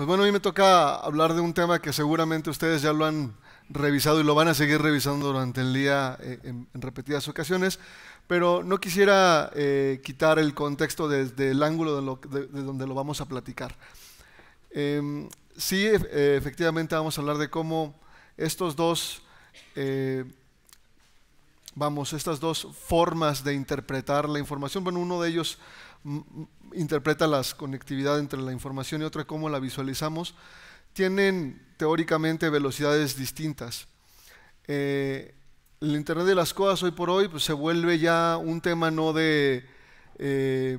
Pues bueno, a mí me toca hablar de un tema que seguramente ustedes ya lo han revisado y lo van a seguir revisando durante el día eh, en, repetidas ocasiones, pero no quisiera eh, quitar el contexto desde el ángulo de, donde lo vamos a platicar. Em, sí, e, efectivamente vamos a hablar de cómo estos dos, eh, vamos, estas dos formas de interpretar la información, bueno, uno de ellos interpreta la conectividad entre la información y otra, cómo la visualizamos, tienen teóricamente velocidades distintas. Eh, el Internet de las Cosas hoy por hoy pues, se vuelve ya un tema no de, eh,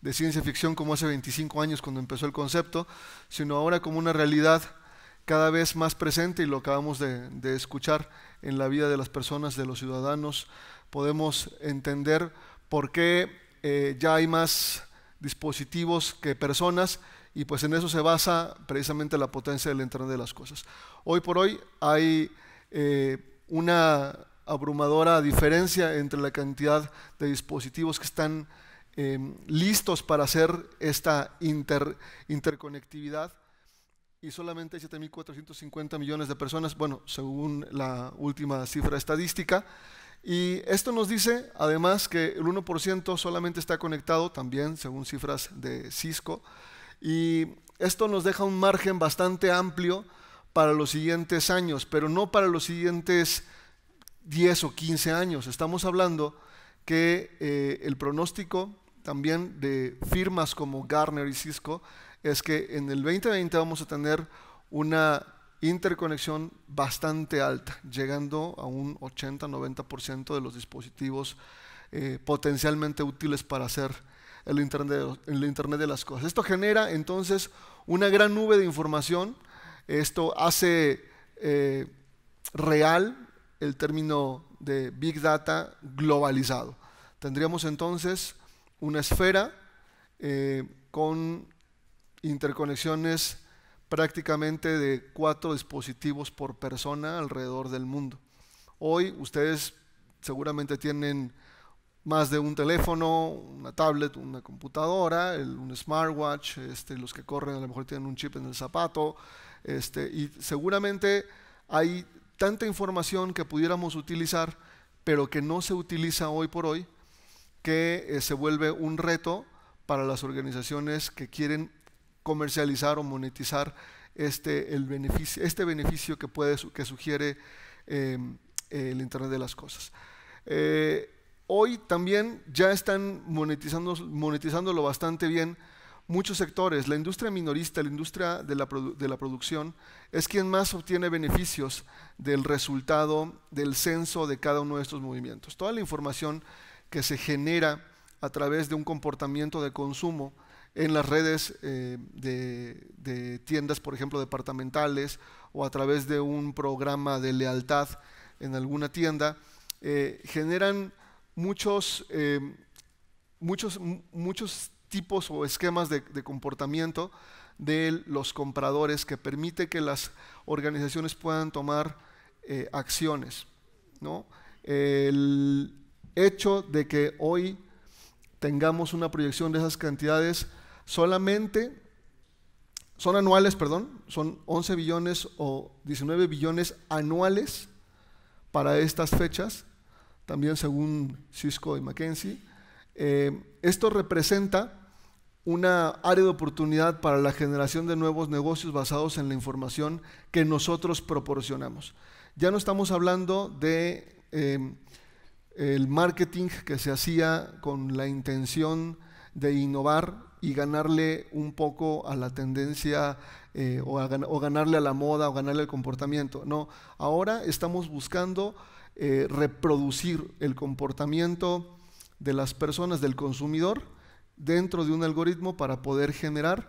de ciencia ficción como hace 25 años cuando empezó el concepto, sino ahora como una realidad cada vez más presente y lo acabamos de, escuchar en la vida de las personas, de los ciudadanos. Podemos entender por qué eh, ya hay más dispositivos que personas, y pues en eso se basa precisamente la potencia del Internet de las Cosas. Hoy por hoy hay eh, una abrumadora diferencia entre la cantidad de dispositivos que están em, listos para hacer esta interconectividad y solamente 7.450 millones de personas, bueno, según la última cifra estadística, y esto nos dice, además, que el 1% solamente está conectado, también según cifras de Cisco, y esto nos deja un margen bastante amplio para los siguientes años, pero no para los siguientes 10 o 15 años. Estamos hablando que eh, el pronóstico también de firmas como Garner y Cisco es que en el 2020 vamos a tener una interconexión bastante alta, llegando a un 80-90% de los dispositivos eh, potencialmente útiles para hacer el Internet, de las Cosas. Esto genera entonces una gran nube de información, esto hace eh, real el término de Big Data globalizado. Tendríamos entonces una esfera eh, con interconexiones prácticamente de cuatro dispositivos por persona alrededor del mundo. Hoy ustedes seguramente tienen más de un teléfono, una tablet, una computadora, un smartwatch, este, los que corren a lo mejor tienen un chip en el zapato, este, y seguramente hay tanta información que pudiéramos utilizar, pero que no se utiliza hoy por hoy, que eh, se vuelve un reto para las organizaciones que quieren comercializar o monetizar este, el beneficio, este beneficio que, puede, que sugiere em, el Internet de las Cosas. Eh, hoy también ya están monetizando, monetizándolo bastante bien muchos sectores. La industria minorista, la industria de la, de la, producción, es quien más obtiene beneficios del resultado del censo de cada uno de estos movimientos. Toda la información que se genera a través de un comportamiento de consumo en las redes eh, de, tiendas, por ejemplo, departamentales o a través de un programa de lealtad en alguna tienda, eh, generan muchos, eh, muchos, muchos tipos o esquemas de, comportamiento de los compradores que permite que las organizaciones puedan tomar acciones. El hecho de que hoy tengamos una proyección de esas cantidades solamente son anuales, perdón, son 11 billones o 19 billones anuales para estas fechas, también según Cisco y McKenzie. Eh, esto representa una área de oportunidad para la generación de nuevos negocios basados en la información que nosotros proporcionamos. Ya no estamos hablando de em, el marketing que se hacía con la intención de innovar y ganarle un poco a la tendencia eh, o, ganarle a la moda o ganarle al comportamiento. No, ahora estamos buscando eh, reproducir el comportamiento de las personas, del consumidor, dentro de un algoritmo para poder generar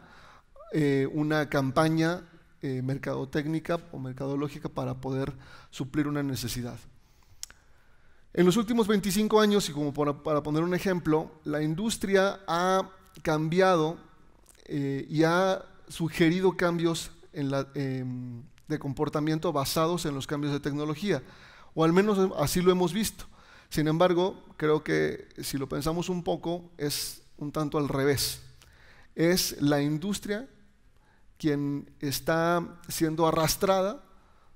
eh, una campaña mercadotécnica o mercadológica para poder suplir una necesidad. En los últimos 25 años, y como para poner un ejemplo, la industria ha cambiado eh, y ha sugerido cambios eh, de comportamiento basados en los cambios de tecnología, o al menos así lo hemos visto. Sin embargo, creo que si lo pensamos un poco, es un tanto al revés. Es la industria quien está siendo arrastrada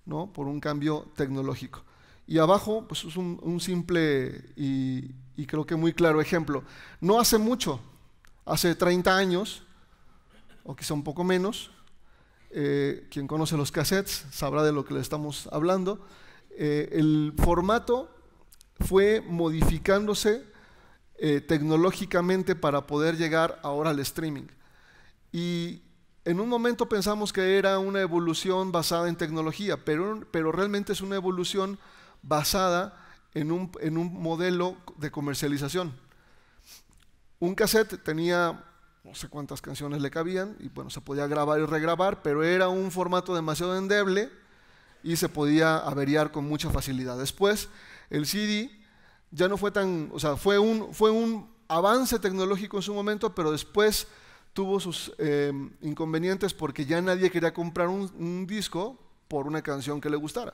¿no? por un cambio tecnológico. Y abajo pues, es un, simple y creo que muy claro ejemplo. No hace mucho, hace 30 años, o quizá un poco menos, eh, quien conoce los cassettes sabrá de lo que le estamos hablando, eh, el formato fue modificándose eh, tecnológicamente para poder llegar ahora al streaming. Y en un momento pensamos que era una evolución basada en tecnología, pero, pero realmente es una evolución basada en un, en un modelo de comercialización. Un cassette tenía no sé cuántas canciones le cabían y bueno, se podía grabar y regrabar, pero era un formato demasiado endeble y se podía averiar con mucha facilidad. Después, el CD ya no fue tan, o sea, fue un, fue un avance tecnológico en su momento, pero después tuvo sus em, inconvenientes porque ya nadie quería comprar un disco por una canción que le gustara.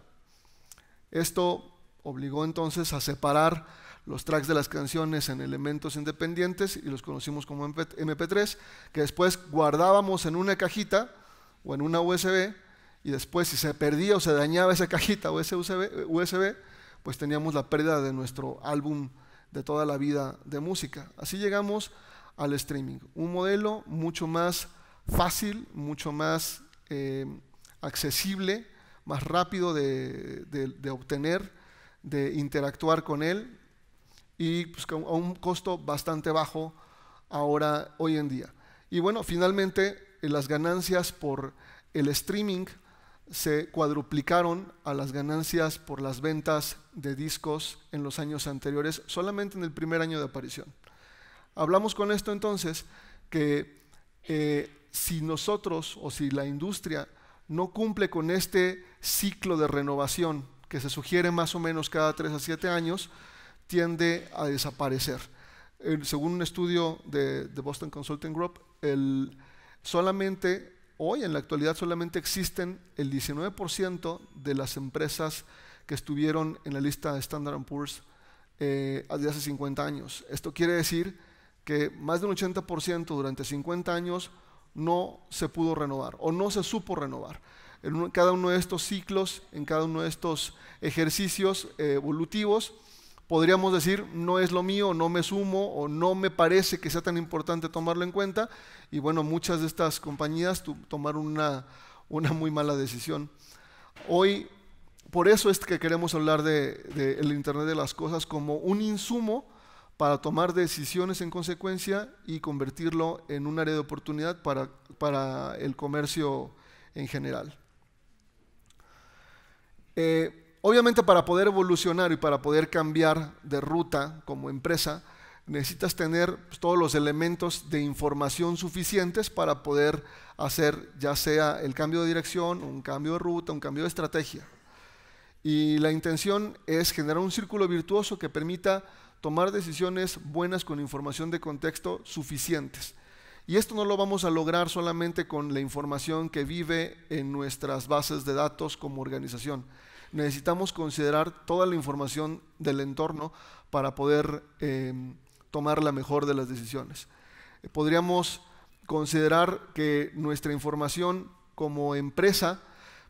Esto obligó entonces a separar los tracks de las canciones en elementos independientes y los conocimos como MP3, que después guardábamos en una cajita o en una USB y después si se perdía o se dañaba esa cajita o ese USB, pues teníamos la pérdida de nuestro álbum de toda la vida de música. Así llegamos al streaming, un modelo mucho más fácil, mucho más eh, accesible, más rápido de obtener, de interactuar con él y pues, a un costo bastante bajo ahora, hoy en día. Y bueno, finalmente eh, las ganancias por el streaming se cuadruplicaron a las ganancias por las ventas de discos en los años anteriores, solamente en el primer año de aparición. Hablamos con esto entonces que eh, si nosotros o si la industria no cumple con este ciclo de renovación que se sugiere más o menos cada 3 a 7 años, tiende a desaparecer. según un estudio de, Boston Consulting Group, solamente hoy, en la actualidad, solamente existen el 19% de las empresas que estuvieron en la lista de Standard Poor's eh, hace 50 años. Esto quiere decir que más del 80% durante 50 años no se pudo renovar o no se supo renovar. En cada uno de estos ciclos, en cada uno de estos ejercicios eh, evolutivos, podríamos decir, no es lo mío, no me sumo o no me parece que sea tan importante tomarlo en cuenta. Y bueno, muchas de estas compañías tomaron una, muy mala decisión. Hoy, por eso es que queremos hablar del el Internet de las Cosas como un insumo para tomar decisiones en consecuencia y convertirlo en un área de oportunidad para, para el comercio en general. Eh, Obviamente para poder evolucionar y para poder cambiar de ruta como empresa, necesitas tener pues, todos los elementos de información suficientes para poder hacer ya sea el cambio de dirección, un cambio de ruta, un cambio de estrategia. Y la intención es generar un círculo virtuoso que permita tomar decisiones buenas con información de contexto suficientes. Y esto no lo vamos a lograr solamente con la información que vive en nuestras bases de datos como organización necesitamos considerar toda la información del entorno para poder em, tomar la mejor de las decisiones. Eh, podríamos considerar que nuestra información como empresa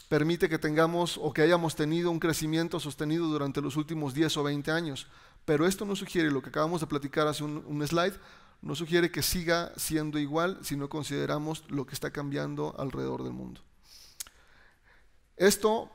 permite que tengamos o que hayamos tenido un crecimiento sostenido durante los últimos 10 o 20 años, pero esto no sugiere, lo que acabamos de platicar hace un, un slide, no sugiere que siga siendo igual si no consideramos lo que está cambiando alrededor del mundo. Esto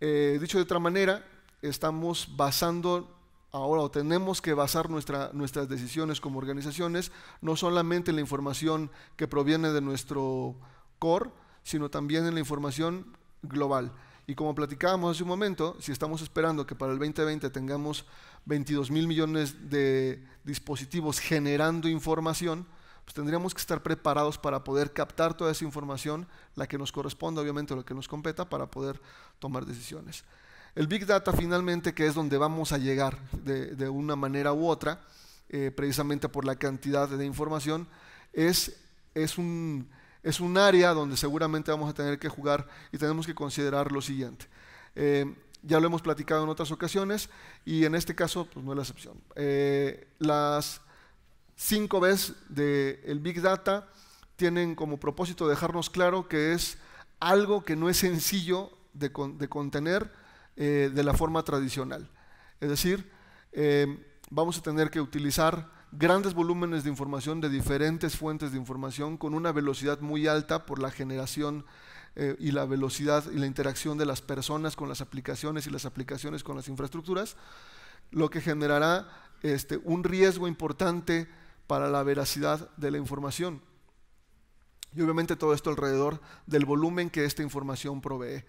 eh, dicho de otra manera, estamos basando ahora o tenemos que basar nuestras decisiones como organizaciones no solamente en la información que proviene de nuestro core, sino también en la información global. Y como platicábamos hace un momento, si estamos esperando que para el 2020 tengamos 22 mil millones de dispositivos generando información, pues, tendríamos que estar preparados para poder captar toda esa información, la que nos corresponde, obviamente, lo que nos competa, para poder tomar decisiones. El Big Data finalmente, que es donde vamos a llegar de, una manera u otra, eh, precisamente por la cantidad de información, es, es, un, es un área donde seguramente vamos a tener que jugar y tenemos que considerar lo siguiente. Eh, ya lo hemos platicado en otras ocasiones y en este caso pues, no es la excepción. Eh, las Cinco Bs del Big Data tienen como propósito dejarnos claro que es algo que no es sencillo de, contener eh, de la forma tradicional. Es decir, eh, vamos a tener que utilizar grandes volúmenes de información de diferentes fuentes de información con una velocidad muy alta por la generación eh, y la velocidad y la interacción de las personas con las aplicaciones y las aplicaciones con las infraestructuras, lo que generará este, un riesgo importante para la veracidad de la información. Y obviamente todo esto alrededor del volumen que esta información provee.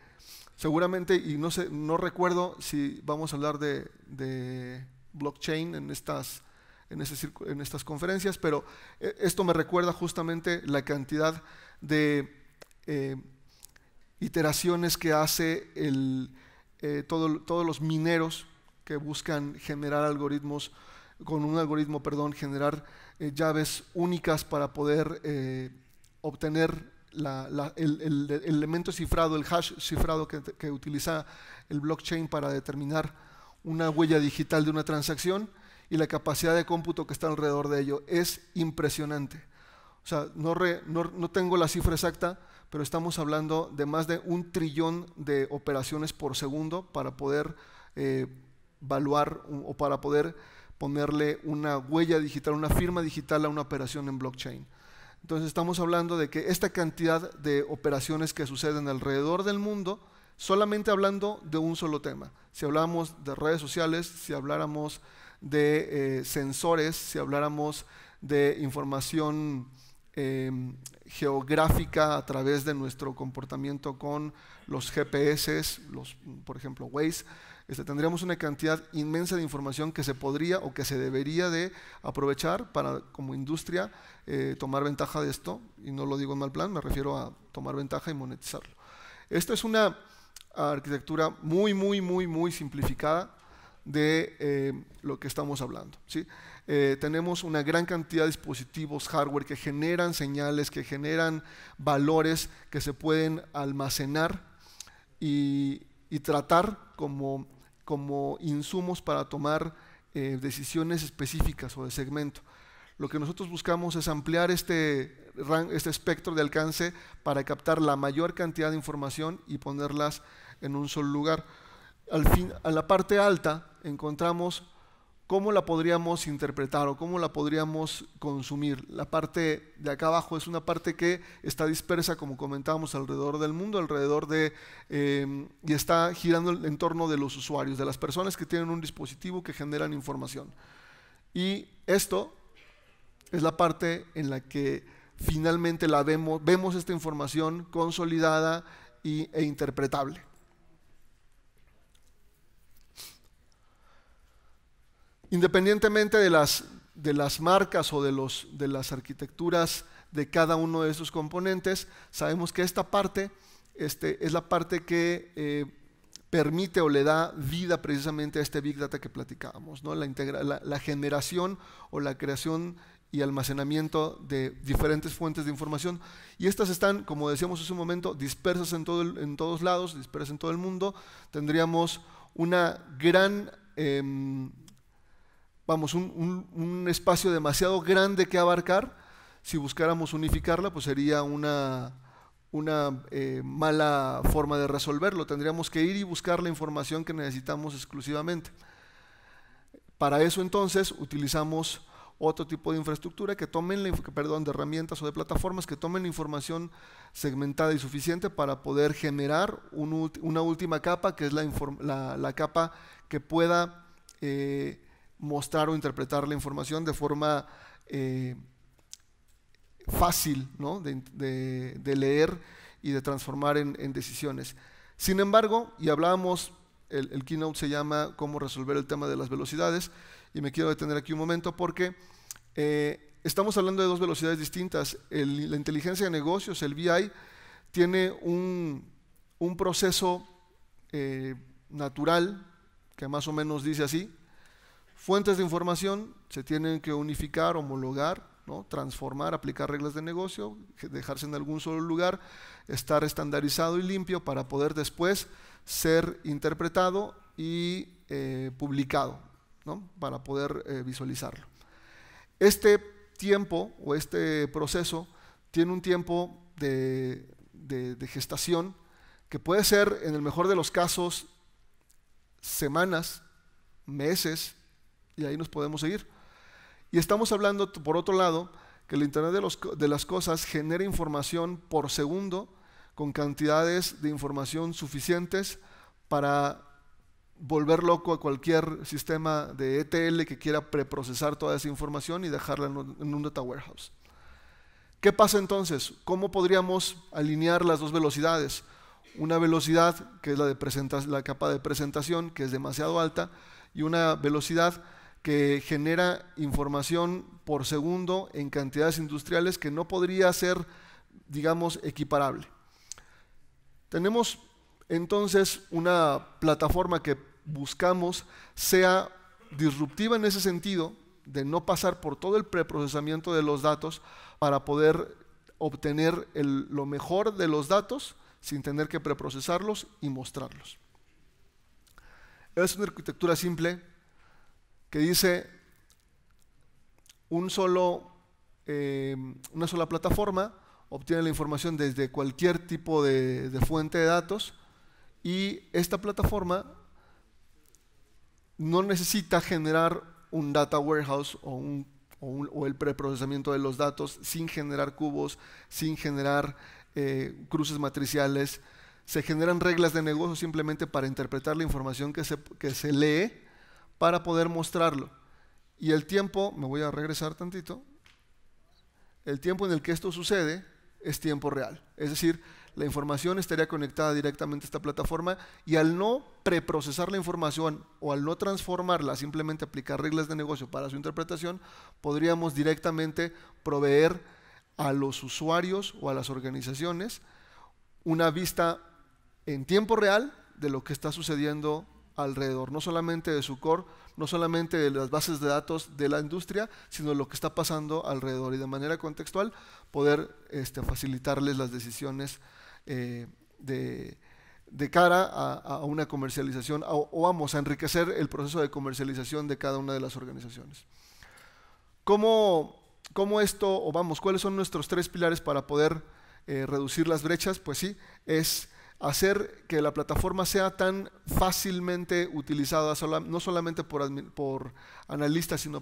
Seguramente, y no, sé, no recuerdo si vamos a hablar de, blockchain en estas, en, en estas conferencias, pero eh, esto me recuerda justamente la cantidad de eh, iteraciones que hace el, eh, todos los mineros que buscan generar algoritmos con un algoritmo, perdón, generar eh, llaves únicas para poder eh, obtener el, elemento cifrado, el hash cifrado que, utiliza el blockchain para determinar una huella digital de una transacción y la capacidad de cómputo que está alrededor de ello. Es impresionante. O sea, no, no, no tengo la cifra exacta, pero estamos hablando de más de un trillón de operaciones por segundo para poder evaluar eh, o para poder ponerle una huella digital, una firma digital a una operación en blockchain. Entonces estamos hablando de que esta cantidad de operaciones que suceden alrededor del mundo, solamente hablando de un solo tema. Si habláramos de redes sociales, si habláramos de eh, sensores, si habláramos de información em, geográfica a través de nuestro comportamiento con los GPS, los, por ejemplo Waze, este, tendríamos una cantidad inmensa de información que se podría o que se debería de aprovechar para como industria eh, tomar ventaja de esto, y no lo digo en mal plan, me refiero a tomar ventaja y monetizarlo. Esta es una arquitectura muy, muy, muy, muy simplificada de eh, lo que estamos hablando. Eh, tenemos una gran cantidad de dispositivos hardware que generan señales, que generan valores que se pueden almacenar y y tratar como, como insumos para tomar eh, decisiones específicas o de segmento. Lo que nosotros buscamos es ampliar este, este espectro de alcance para captar la mayor cantidad de información y ponerlas en un solo lugar. Al fin, a la parte alta encontramos ¿cómo la podríamos interpretar o cómo la podríamos consumir? La parte de acá abajo es una parte que está dispersa, como comentábamos, alrededor del mundo, alrededor de... Em, y está girando en torno de los usuarios, de las personas que tienen un dispositivo que generan información. Y esto es la parte en la que finalmente la vemos, esta información consolidada e interpretable. Independientemente de las, de las marcas o de, los, de las arquitecturas de cada uno de esos componentes, sabemos que esta parte este, es la parte que eh, permite o le da vida precisamente a este Big Data que platicábamos, ¿no? la, la, la generación o la creación y almacenamiento de diferentes fuentes de información. Y estas están, como decíamos hace un momento, dispersas en, todo en todos lados, dispersas en todo el mundo. Tendríamos una gran em, vamos, un, un, espacio demasiado grande que abarcar. Si buscáramos unificarla, pues sería una, una eh, mala forma de resolverlo. Tendríamos que ir y buscar la información que necesitamos exclusivamente. Para eso entonces utilizamos otro tipo de infraestructura que tomen la, perdón, de herramientas o de plataformas que tomen la información segmentada y suficiente para poder generar una última capa, que es la, la, capa que pueda eh, mostrar o interpretar la información de forma eh, fácil de, leer y de transformar en, decisiones. Sin embargo, y hablábamos, el, keynote se llama Cómo resolver el tema de las velocidades, y me quiero detener aquí un momento porque eh, estamos hablando de dos velocidades distintas. la inteligencia de negocios, el BI, tiene un, proceso eh, natural que más o menos dice así, Fuentes de información se tienen que unificar, homologar, transformar, aplicar reglas de negocio, dejarse en algún solo lugar, estar estandarizado y limpio para poder después ser interpretado y eh, publicado, para poder eh, visualizarlo. Este tiempo o este proceso tiene un tiempo de, de gestación que puede ser, en el mejor de los casos, semanas, meses, y ahí nos podemos seguir. Y estamos hablando, por otro lado, que el Internet de, los, de las Cosas genera información por segundo con cantidades de información suficientes para volver loco a cualquier sistema de ETL que quiera preprocesar toda esa información y dejarla en un data warehouse. ¿Qué pasa entonces? ¿Cómo podríamos alinear las dos velocidades? Una velocidad que es la, de la capa de presentación, que es demasiado alta, y una velocidad que genera información por segundo en cantidades industriales que no podría ser, digamos, equiparable. Tenemos entonces una plataforma que buscamos sea disruptiva en ese sentido, de no pasar por todo el preprocesamiento de los datos para poder obtener lo mejor de los datos sin tener que preprocesarlos y mostrarlos. Es una arquitectura simple, que dice un solo, eh, una sola plataforma obtiene la información desde cualquier tipo de, fuente de datos y esta plataforma no necesita generar un data warehouse o, o, el preprocesamiento de los datos sin generar cubos, sin generar eh, cruces matriciales. Se generan reglas de negocio simplemente para interpretar la información que que se lee para poder mostrarlo. Y el tiempo, me voy a regresar tantito, el tiempo en el que esto sucede es tiempo real. Es decir, la información estaría conectada directamente a esta plataforma y al no preprocesar la información o al no transformarla, simplemente aplicar reglas de negocio para su interpretación, podríamos directamente proveer a los usuarios o a las organizaciones una vista en tiempo real de lo que está sucediendo alrededor, no solamente de su core, no solamente de las bases de datos de la industria, sino lo que está pasando alrededor y de manera contextual poder este, facilitarles las decisiones eh, de, cara a, una comercialización o, vamos a enriquecer el proceso de comercialización de cada una de las organizaciones. ¿Cómo, esto, o vamos, cuáles son nuestros tres pilares para poder eh, reducir las brechas? Pues sí, es hacer que la plataforma sea tan fácilmente utilizada, no solamente por, analistas, sino,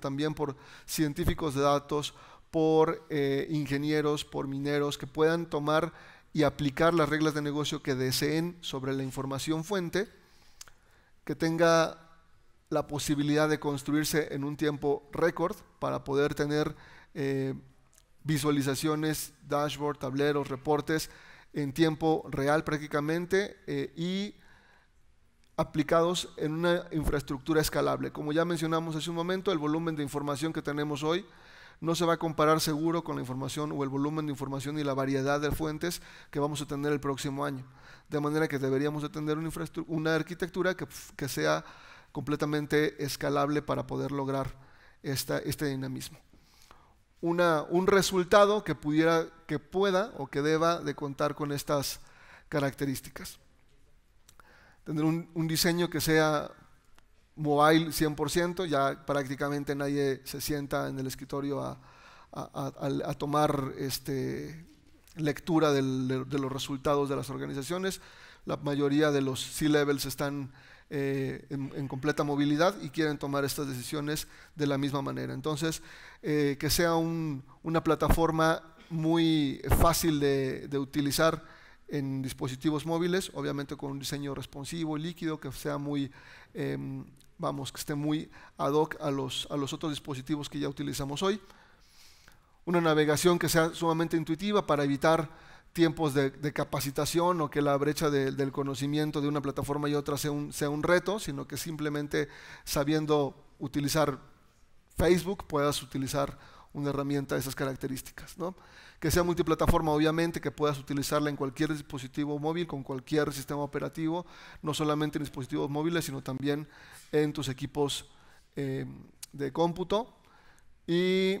también por científicos de datos, por eh, ingenieros, por mineros, que puedan tomar y aplicar las reglas de negocio que deseen sobre la información fuente, que tenga la posibilidad de construirse en un tiempo récord para poder tener eh, visualizaciones, dashboard, tableros, reportes, en tiempo real prácticamente eh, y aplicados en una infraestructura escalable. Como ya mencionamos hace un momento, el volumen de información que tenemos hoy no se va a comparar seguro con la información o el volumen de información y la variedad de fuentes que vamos a tener el próximo año. De manera que deberíamos tener una, arquitectura que, sea completamente escalable para poder lograr este dinamismo un resultado que, pudiera, que pueda o que deba de contar con estas características. Tener un, diseño que sea mobile 100%, ya prácticamente nadie se sienta en el escritorio a, tomar este, lectura de, de, los resultados de las organizaciones. La mayoría de los C-levels están eh, en, completa movilidad y quieren tomar estas decisiones de la misma manera. Entonces, eh, que sea una plataforma muy fácil de, utilizar en dispositivos móviles, obviamente con un diseño responsivo, líquido, que sea muy, em, vamos, que esté muy ad hoc a los, a los otros dispositivos que ya utilizamos hoy. Una navegación que sea sumamente intuitiva para evitar tiempos de, capacitación o que la brecha del conocimiento de una plataforma y otra sea un, sea un, reto, sino que simplemente sabiendo utilizar Facebook puedas utilizar una herramienta de esas características. Que sea multiplataforma, obviamente, que puedas utilizarla en cualquier dispositivo móvil, con cualquier sistema operativo, no solamente en dispositivos móviles, sino también en tus equipos eh, de cómputo. Y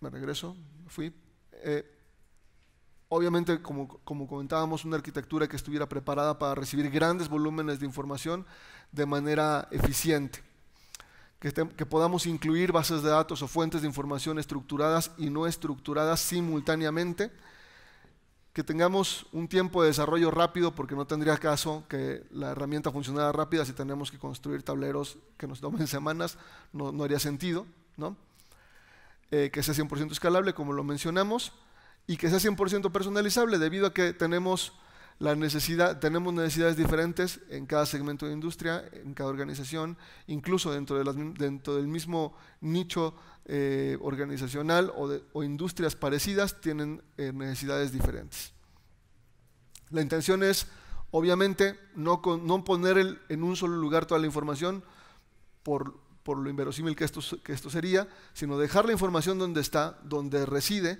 me regreso, fui. Eh, Obviamente, como, comentábamos, una arquitectura que estuviera preparada para recibir grandes volúmenes de información de manera eficiente. Que, podamos incluir bases de datos o fuentes de información estructuradas y no estructuradas simultáneamente. Que tengamos un tiempo de desarrollo rápido, porque no tendría caso que la herramienta funcionara rápida si tenemos que construir tableros que nos tomen semanas, no, haría sentido. ¿no? Eh, que sea 100% escalable, como lo mencionamos y que sea 100% personalizable debido a que tenemos, la necesidad, tenemos necesidades diferentes en cada segmento de industria, en cada organización, incluso dentro, de las, dentro del mismo nicho eh, organizacional o, industrias parecidas tienen eh, necesidades diferentes. La intención es, obviamente, no, poner en un solo lugar toda la información por, lo inverosímil que esto, que esto sería, sino dejar la información donde está, donde reside,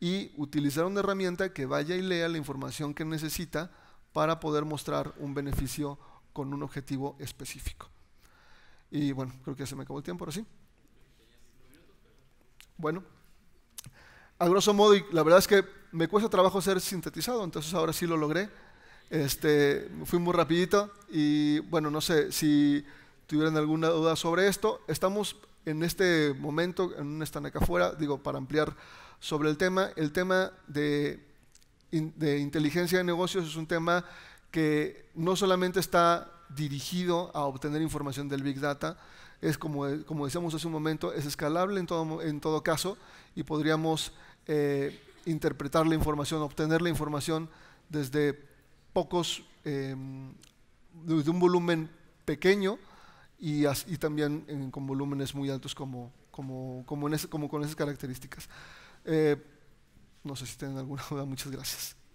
y utilizar una herramienta que vaya y lea la información que necesita para poder mostrar un beneficio con un objetivo específico. Y bueno, creo que se me acabó el tiempo ahora sí. Bueno, a grosso modo, y la verdad es que me cuesta trabajo ser sintetizado, entonces ahora sí lo logré. Este, fui muy rapidito y bueno, no sé si tuvieran alguna duda sobre esto. Estamos en este momento, en un stand acá afuera, digo, para ampliar sobre el tema, el tema de, inteligencia de negocios es un tema que no solamente está dirigido a obtener información del Big Data, es como, como decíamos hace un momento, es escalable en todo, en todo caso y podríamos eh, interpretar la información, obtener la información desde pocos, eh, desde un volumen pequeño y, y también con volúmenes muy altos como, como, como, con esas características. Eh, no sé si tienen alguna duda, muchas gracias.